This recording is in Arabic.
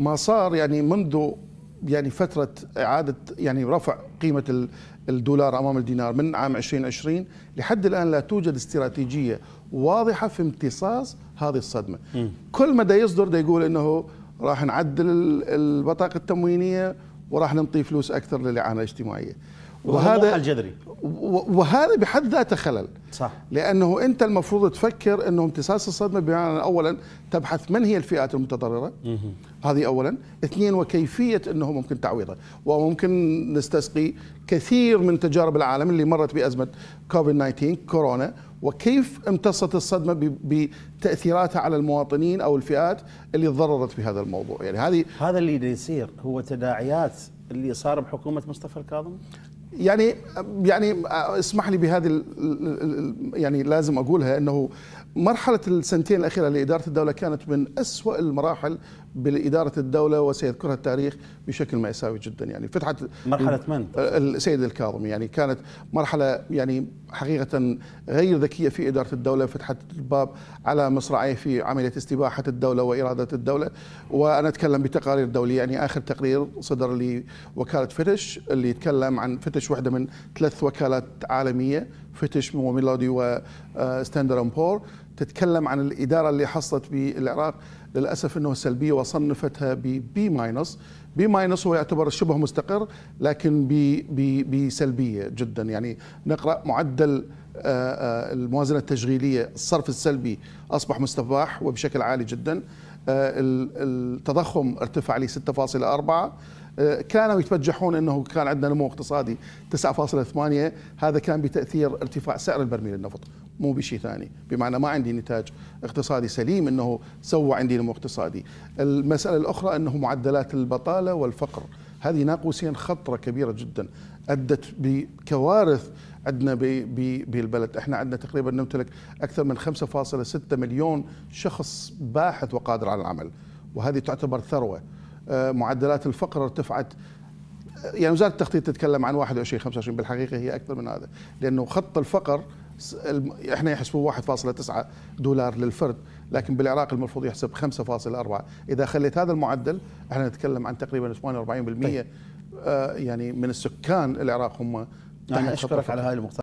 ما صار يعني منذ يعني فترة إعادة يعني رفع قيمة الدولار أمام الدينار من عام 2020 لحد الآن لا توجد استراتيجية واضحة في امتصاص هذه الصدمة م. كل ما دا يصدر دا يقول أنه راح نعدل البطاقة التموينية وراح نعطي فلوس أكثر للإعانة الاجتماعية وهذا الجذري وهذا بحد ذاته خلل صح لانه انت المفروض تفكر انه امتصاص الصدمه بمعنى اولا تبحث من هي الفئات المتضرره مه. هذه اولا اثنين وكيفيه انه ممكن تعويضها وممكن نستسقي كثير من تجارب العالم اللي مرت بازمه كوفيد 19 كورونا وكيف امتصت الصدمه بتاثيراتها على المواطنين او الفئات اللي تضررت بهذا الموضوع يعني هذه هذا اللي يصير هو تداعيات اللي صار بحكومه مصطفى الكاظم يعني يعني اسمح لي بهذه يعني لازم اقولها انه مرحله السنتين الاخيره لاداره الدوله كانت من اسوا المراحل بالإدارة الدولة وسيذكرها التاريخ بشكل مأساوي جدا يعني فتحت مرحلة من؟ السيد الكاظم يعني كانت مرحلة يعني حقيقة غير ذكية في إدارة الدولة فتحت الباب على مصراعيه في عملية استباحة الدولة وإرادة الدولة وأنا أتكلم بتقارير دولية يعني آخر تقرير صدر لوكالة فتش اللي يتكلم عن فتش واحدة من ثلاث وكالات عالمية فتش وميلودي وستاندر آه، بور تتكلم عن الإدارة اللي حصلت بالعراق للاسف انه سلبيه وصنفتها ببي ماينس بي ماينس هو يعتبر شبه مستقر لكن بسلبيه جدا يعني نقرا معدل آه، آه، الموازنه التشغيليه الصرف السلبي اصبح مستباح وبشكل عالي جدا آه، التضخم ارتفع ل 6.4 آه، كانوا يتبجحون انه كان عندنا نمو اقتصادي 9.8 هذا كان بتاثير ارتفاع سعر البرميل النفط مو بشيء ثاني بمعنى ما عندي نتاج اقتصادي سليم انه سوى عندي نمو اقتصادي المساله الاخرى انه معدلات البطاله والفقر هذه ناقوسين خطره كبيره جدا ادت بكوارث عندنا بالبلد احنا عندنا تقريبا نمتلك اكثر من 5.6 مليون شخص باحث وقادر على العمل وهذه تعتبر ثروه آه، معدلات الفقر ارتفعت آه، يعني وزاره التخطيط تتكلم عن 21 25 بالحقيقه هي اكثر من هذا لانه خط الفقر احنا يحسبوه 1.9 دولار للفرد لكن بالعراق المفروض يحسب 5.4 اذا خليت هذا المعدل احنا نتكلم عن تقريبا 48% طيب. آه يعني من السكان العراق هم انا اشكرك على هذه المقترحات